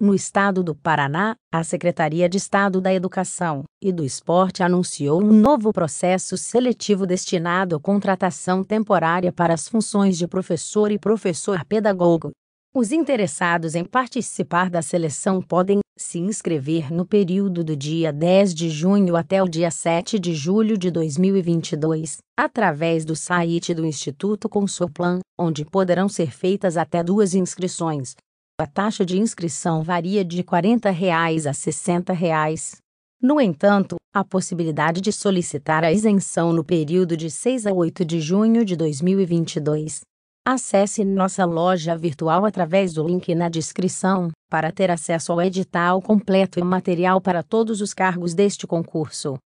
No estado do Paraná, a Secretaria de Estado da Educação e do Esporte anunciou um novo processo seletivo destinado à contratação temporária para as funções de professor e professor pedagogo. Os interessados em participar da seleção podem se inscrever no período do dia 10 de junho até o dia 7 de julho de 2022, através do site do Instituto Consulplan, onde poderão ser feitas até duas inscrições. A taxa de inscrição varia de R$ 40,00 a R$ Reais. No entanto, a possibilidade de solicitar a isenção no período de 6 a 8 de junho de 2022. Acesse nossa loja virtual através do link na descrição para ter acesso ao edital completo e material para todos os cargos deste concurso.